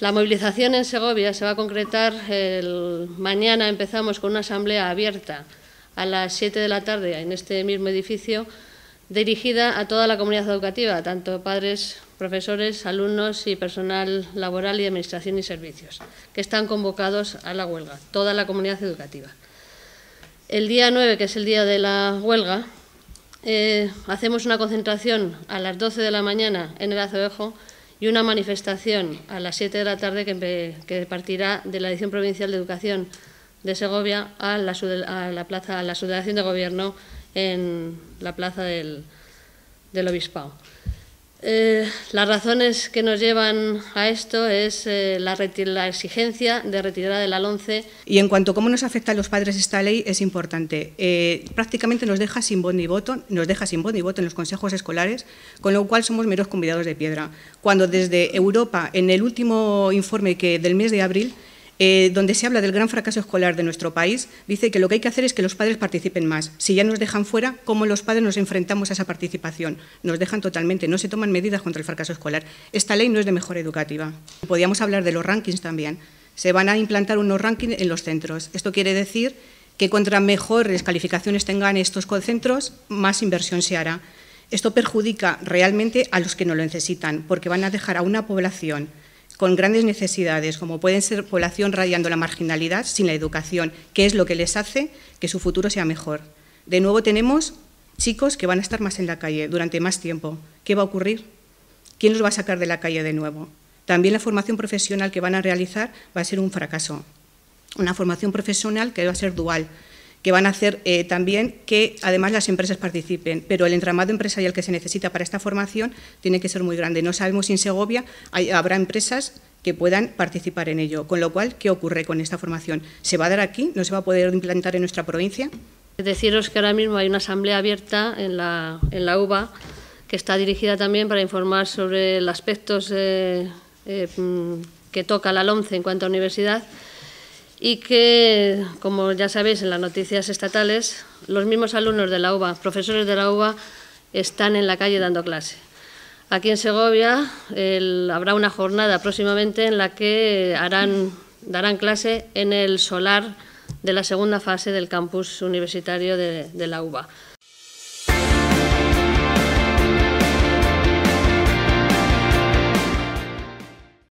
La movilización en Segovia se va a concretar el, mañana, empezamos con una asamblea abierta a las 7 de la tarde en este mismo edificio, dirigida a toda la comunidad educativa, tanto padres, profesores, alumnos y personal laboral y administración y servicios, que están convocados a la huelga, toda la comunidad educativa. El día 9, que es el día de la huelga, eh, hacemos una concentración a las 12 de la mañana en el Azoejo, y una manifestación a las 7 de la tarde que, partirá de la edición Provincial de Educación de Segovia a la, a la plaza, a la de gobierno en la plaza del, del Obispado. Eh, las razones que nos llevan a esto es eh, la, exigencia de retirada del alonce. Y en cuanto a cómo nos afecta a los padres esta ley, es importante. Eh, prácticamente nos deja sin voz ni voto, nos deja sin ni voto en los consejos escolares, con lo cual somos meros convidados de piedra. Cuando desde Europa, en el último informe que del mes de abril, eh, donde se habla del gran fracaso escolar de nuestro país, dice que lo que hay que hacer es que los padres participen más. Si ya nos dejan fuera, ¿cómo los padres nos enfrentamos a esa participación? Nos dejan totalmente, no se toman medidas contra el fracaso escolar. Esta ley no es de mejora educativa. Podríamos hablar de los rankings también. Se van a implantar unos rankings en los centros. Esto quiere decir que contra mejores calificaciones tengan estos centros, más inversión se hará. Esto perjudica realmente a los que no lo necesitan, porque van a dejar a una población con grandes necesidades, como pueden ser población radiando la marginalidad sin la educación, que es lo que les hace que su futuro sea mejor. De nuevo tenemos chicos que van a estar más en la calle durante más tiempo. ¿Qué va a ocurrir? ¿Quién los va a sacar de la calle de nuevo? También la formación profesional que van a realizar va a ser un fracaso. Una formación profesional que va a ser dual, que van a hacer eh, también que además las empresas participen, pero el entramado empresarial que se necesita para esta formación tiene que ser muy grande. No sabemos si en Segovia habrá empresas que puedan participar en ello. Con lo cual, ¿qué ocurre con esta formación? ¿Se va a dar aquí? ¿No se va a poder implantar en nuestra provincia? Deciros que ahora mismo hay una asamblea abierta en la, UBA que está dirigida también para informar sobre los aspectos eh, eh, mm, que toca la LOMCE en cuanto a universidad y que, como ya sabéis en las noticias estatales, los mismos alumnos de la UBA, profesores de la UBA, están en la calle dando clase. Aquí en Segovia habrá una jornada próximamente en la que darán clase en el solar de la segunda fase del campus universitario de, de la UBA.